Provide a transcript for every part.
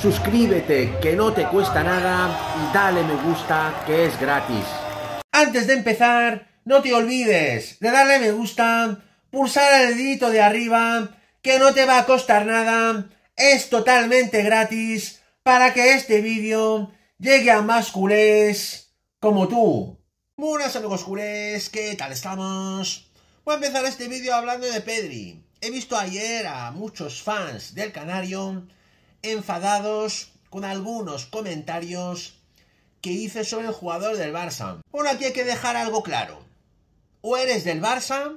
suscríbete que no te cuesta nada y dale me gusta que es gratis. Antes de empezar, no te olvides de darle me gusta, pulsar el dedito de arriba, que no te va a costar nada, es totalmente gratis para que este vídeo llegue a más culés como tú. Buenas amigos culés, ¿qué tal estamos? Voy a empezar este vídeo hablando de Pedri. He visto ayer a muchos fans del Canario enfadados con algunos comentarios que hice sobre el jugador del Barça. Bueno, aquí hay que dejar algo claro. O eres del Barça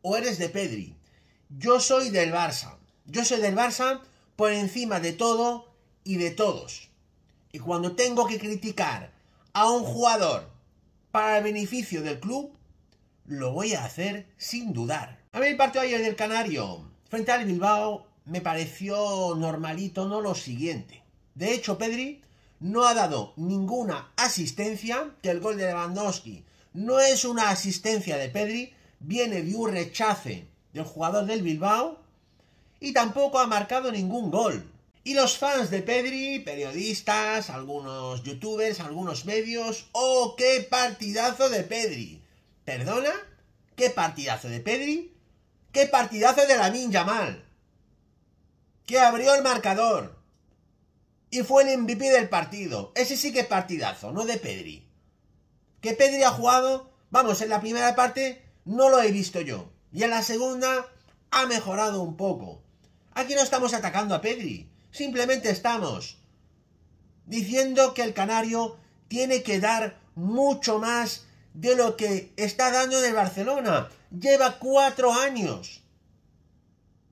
o eres de Pedri. Yo soy del Barça. Yo soy del Barça por encima de todo y de todos. Y cuando tengo que criticar a un jugador para el beneficio del club, lo voy a hacer sin dudar. A mí el partido ayer del Canario frente al Bilbao me pareció normalito, no lo siguiente. De hecho, Pedri no ha dado ninguna asistencia, que el gol de Lewandowski no es una asistencia de Pedri, viene de un rechace del jugador del Bilbao y tampoco ha marcado ningún gol. Y los fans de Pedri, periodistas, algunos youtubers, algunos medios, ¡oh, qué partidazo de Pedri! ¿Perdona? ¿Qué partidazo de Pedri? ¿Qué partidazo de la ninja mal! que abrió el marcador y fue el MVP del partido. Ese sí que es partidazo, no de Pedri. Que Pedri ha jugado, vamos, en la primera parte no lo he visto yo. Y en la segunda ha mejorado un poco. Aquí no estamos atacando a Pedri, simplemente estamos diciendo que el Canario tiene que dar mucho más de lo que está dando De Barcelona. Lleva cuatro años.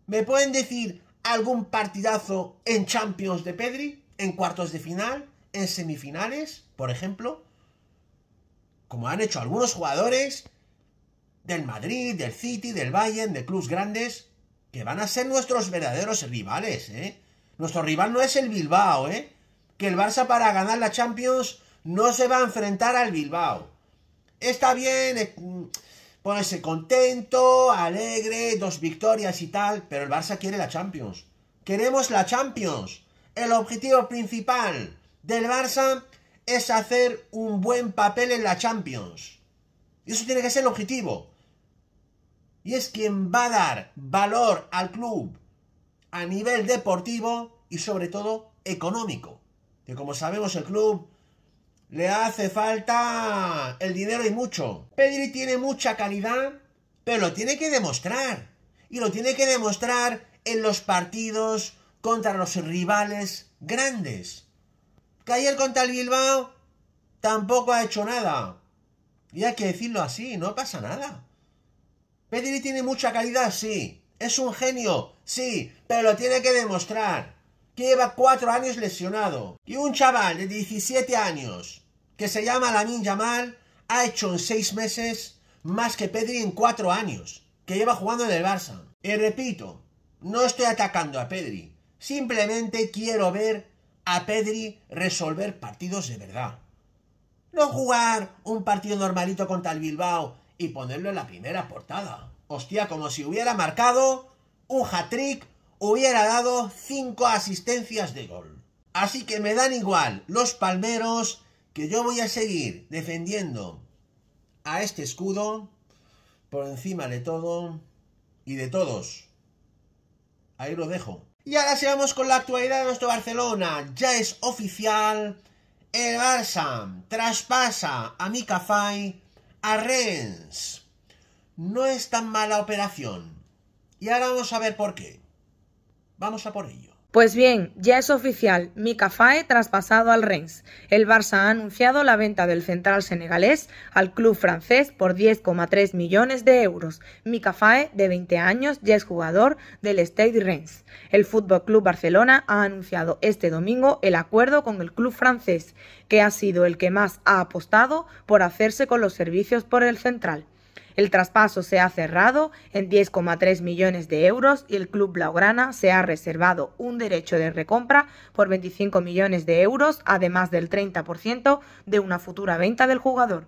Me pueden decir, algún partidazo en Champions de Pedri, en cuartos de final, en semifinales, por ejemplo, como han hecho algunos jugadores del Madrid, del City, del Bayern, de clubes grandes, que van a ser nuestros verdaderos rivales, ¿eh? Nuestro rival no es el Bilbao, ¿eh? Que el Barça para ganar la Champions no se va a enfrentar al Bilbao. Está bien, eh, ponerse contento, alegre, dos victorias y tal, pero el Barça quiere la Champions. Queremos la Champions. El objetivo principal del Barça es hacer un buen papel en la Champions. Y eso tiene que ser el objetivo. Y es quien va a dar valor al club a nivel deportivo y sobre todo económico. Que como sabemos el club le hace falta el dinero y mucho. Pedri tiene mucha calidad, pero lo tiene que demostrar. Y lo tiene que demostrar en los partidos contra los rivales grandes. Que ayer contra el Bilbao tampoco ha hecho nada. Y hay que decirlo así, no pasa nada. Pedri tiene mucha calidad, sí. Es un genio, sí, pero lo tiene que demostrar lleva cuatro años lesionado. Y un chaval de 17 años, que se llama ninja mal, ha hecho en seis meses más que Pedri en cuatro años, que lleva jugando en el Barça. Y repito, no estoy atacando a Pedri, simplemente quiero ver a Pedri resolver partidos de verdad. No jugar un partido normalito contra el Bilbao y ponerlo en la primera portada. Hostia, como si hubiera marcado un hat-trick hubiera dado 5 asistencias de gol. Así que me dan igual los palmeros que yo voy a seguir defendiendo a este escudo por encima de todo y de todos. Ahí lo dejo. Y ahora sigamos con la actualidad de nuestro Barcelona. Ya es oficial. El Barça traspasa a Mikafai a Rens. No es tan mala operación. Y ahora vamos a ver por qué. Vamos a por ello. Pues bien, ya es oficial, Mika traspasado al Rennes. El Barça ha anunciado la venta del central senegalés al club francés por 10,3 millones de euros. Mika de 20 años, ya es jugador del Stade Rennes. El Fútbol Club Barcelona ha anunciado este domingo el acuerdo con el club francés, que ha sido el que más ha apostado por hacerse con los servicios por el central. El traspaso se ha cerrado en 10,3 millones de euros y el club blaugrana se ha reservado un derecho de recompra por 25 millones de euros, además del 30% de una futura venta del jugador.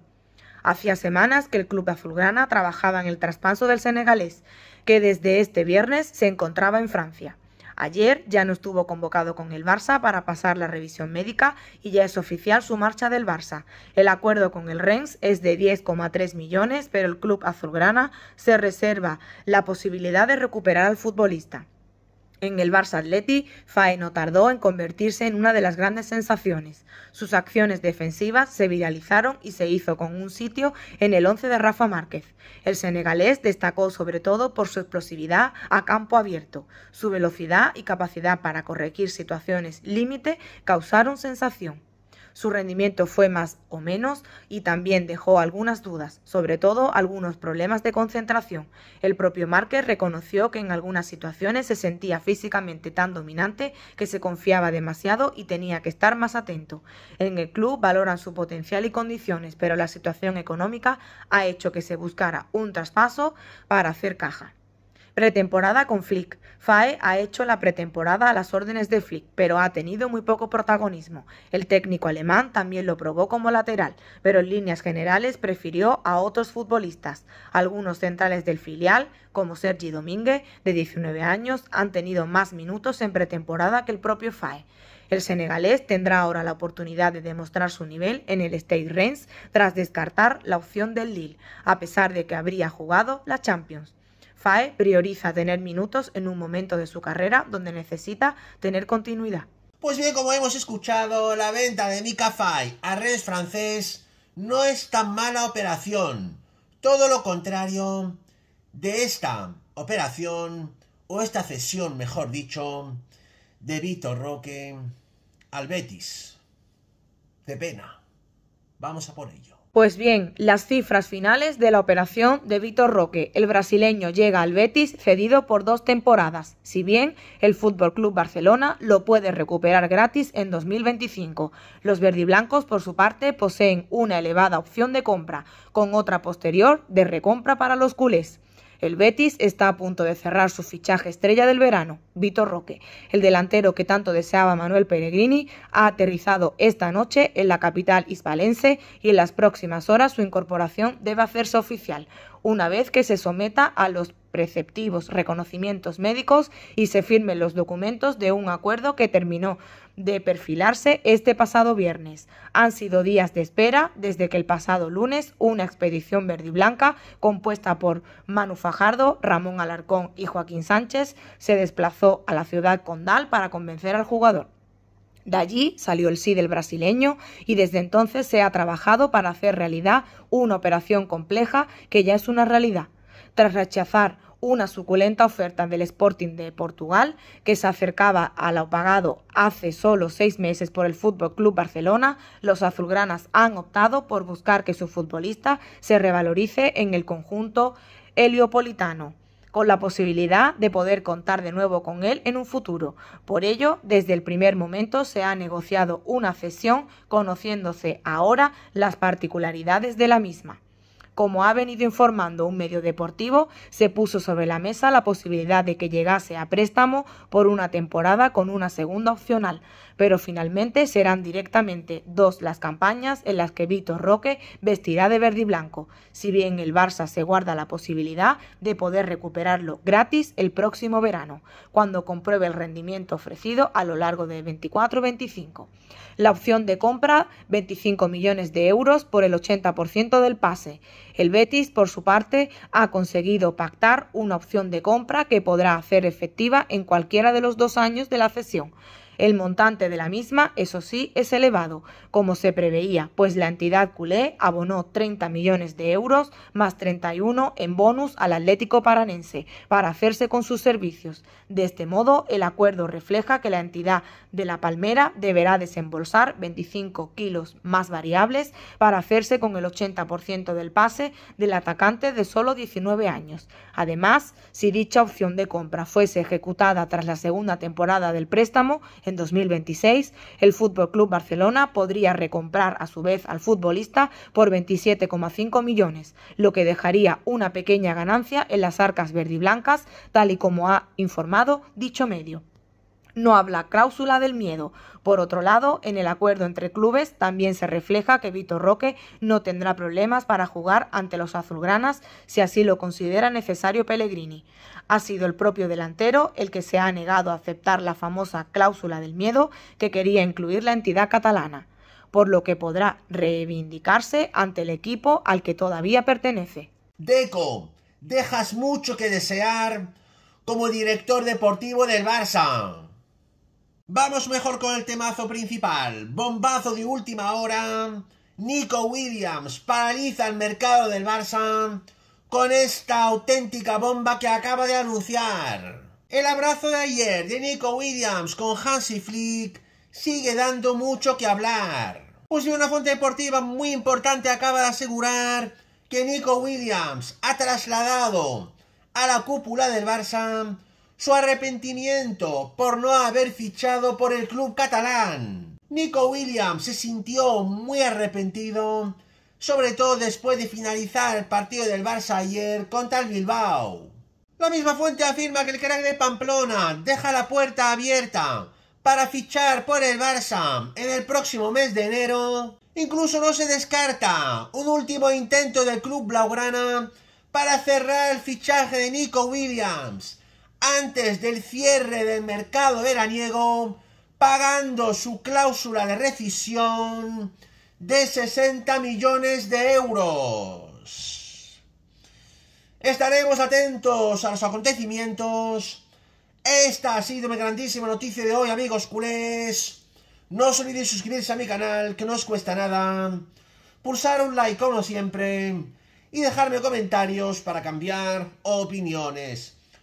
Hacía semanas que el club azulgrana trabajaba en el traspaso del senegalés, que desde este viernes se encontraba en Francia. Ayer ya no estuvo convocado con el Barça para pasar la revisión médica y ya es oficial su marcha del Barça. El acuerdo con el Rennes es de 10,3 millones, pero el club azulgrana se reserva la posibilidad de recuperar al futbolista. En el Barça Atleti, Fae no tardó en convertirse en una de las grandes sensaciones. Sus acciones defensivas se viralizaron y se hizo con un sitio en el once de Rafa Márquez. El senegalés destacó sobre todo por su explosividad a campo abierto. Su velocidad y capacidad para corregir situaciones límite causaron sensación. Su rendimiento fue más o menos y también dejó algunas dudas, sobre todo algunos problemas de concentración. El propio Márquez reconoció que en algunas situaciones se sentía físicamente tan dominante que se confiaba demasiado y tenía que estar más atento. En el club valoran su potencial y condiciones, pero la situación económica ha hecho que se buscara un traspaso para hacer caja. Pretemporada con Flick. Fae ha hecho la pretemporada a las órdenes de Flick, pero ha tenido muy poco protagonismo. El técnico alemán también lo probó como lateral, pero en líneas generales prefirió a otros futbolistas. Algunos centrales del filial, como Sergi Domínguez, de 19 años, han tenido más minutos en pretemporada que el propio Fae. El senegalés tendrá ahora la oportunidad de demostrar su nivel en el State Rennes tras descartar la opción del Lille, a pesar de que habría jugado la Champions. FAE prioriza tener minutos en un momento de su carrera donde necesita tener continuidad. Pues bien, como hemos escuchado, la venta de Mika Fai a redes francés no es tan mala operación. Todo lo contrario de esta operación, o esta cesión, mejor dicho, de Vitor Roque al Betis. De pena. Vamos a por ello. Pues bien, las cifras finales de la operación de Vitor Roque. El brasileño llega al Betis cedido por dos temporadas, si bien el Fútbol Club Barcelona lo puede recuperar gratis en 2025. Los verdiblancos, por su parte, poseen una elevada opción de compra, con otra posterior de recompra para los culés. El Betis está a punto de cerrar su fichaje estrella del verano, Vitor Roque. El delantero que tanto deseaba Manuel Pellegrini ha aterrizado esta noche en la capital hispalense y en las próximas horas su incorporación debe hacerse oficial una vez que se someta a los preceptivos reconocimientos médicos y se firmen los documentos de un acuerdo que terminó de perfilarse este pasado viernes. Han sido días de espera desde que el pasado lunes una expedición verde y blanca compuesta por Manu Fajardo, Ramón Alarcón y Joaquín Sánchez se desplazó a la ciudad condal para convencer al jugador. De allí salió el sí del brasileño y desde entonces se ha trabajado para hacer realidad una operación compleja que ya es una realidad. Tras rechazar una suculenta oferta del Sporting de Portugal, que se acercaba a lo pagado hace solo seis meses por el Fútbol Club Barcelona, los azulgranas han optado por buscar que su futbolista se revalorice en el conjunto heliopolitano con la posibilidad de poder contar de nuevo con él en un futuro. Por ello, desde el primer momento se ha negociado una cesión conociéndose ahora las particularidades de la misma. Como ha venido informando un medio deportivo, se puso sobre la mesa la posibilidad de que llegase a préstamo por una temporada con una segunda opcional, pero finalmente serán directamente dos las campañas en las que Víctor Roque vestirá de verde y blanco, si bien el Barça se guarda la posibilidad de poder recuperarlo gratis el próximo verano, cuando compruebe el rendimiento ofrecido a lo largo de 24-25. La opción de compra, 25 millones de euros por el 80% del pase el Betis, por su parte, ha conseguido pactar una opción de compra que podrá hacer efectiva en cualquiera de los dos años de la cesión. El montante de la misma, eso sí, es elevado, como se preveía, pues la entidad culé abonó 30 millones de euros más 31 en bonus al Atlético Paranense para hacerse con sus servicios. De este modo, el acuerdo refleja que la entidad de La Palmera deberá desembolsar 25 kilos más variables para hacerse con el 80% del pase del atacante de solo 19 años. Además, si dicha opción de compra fuese ejecutada tras la segunda temporada del préstamo, en 2026, el Fútbol Club Barcelona podría recomprar a su vez al futbolista por 27,5 millones, lo que dejaría una pequeña ganancia en las arcas verdiblancas, tal y como ha informado dicho medio no habla cláusula del miedo. Por otro lado, en el acuerdo entre clubes también se refleja que Vitor Roque no tendrá problemas para jugar ante los azulgranas si así lo considera necesario Pellegrini. Ha sido el propio delantero el que se ha negado a aceptar la famosa cláusula del miedo que quería incluir la entidad catalana, por lo que podrá reivindicarse ante el equipo al que todavía pertenece. Deco, dejas mucho que desear como director deportivo del Barça. Vamos mejor con el temazo principal. Bombazo de última hora. Nico Williams paraliza el mercado del Barça con esta auténtica bomba que acaba de anunciar. El abrazo de ayer de Nico Williams con Hansi Flick sigue dando mucho que hablar. Pues una fuente deportiva muy importante acaba de asegurar que Nico Williams ha trasladado a la cúpula del Barça su arrepentimiento por no haber fichado por el club catalán. Nico Williams se sintió muy arrepentido, sobre todo después de finalizar el partido del Barça ayer contra el Bilbao. La misma fuente afirma que el crack de Pamplona deja la puerta abierta para fichar por el Barça en el próximo mes de enero. Incluso no se descarta un último intento del club blaugrana para cerrar el fichaje de Nico Williams antes del cierre del mercado veraniego, pagando su cláusula de rescisión de 60 millones de euros. Estaremos atentos a los acontecimientos. Esta ha sido mi grandísima noticia de hoy, amigos culés. No os olvidéis suscribirse a mi canal, que no os cuesta nada. Pulsar un like, como siempre. Y dejarme comentarios para cambiar opiniones.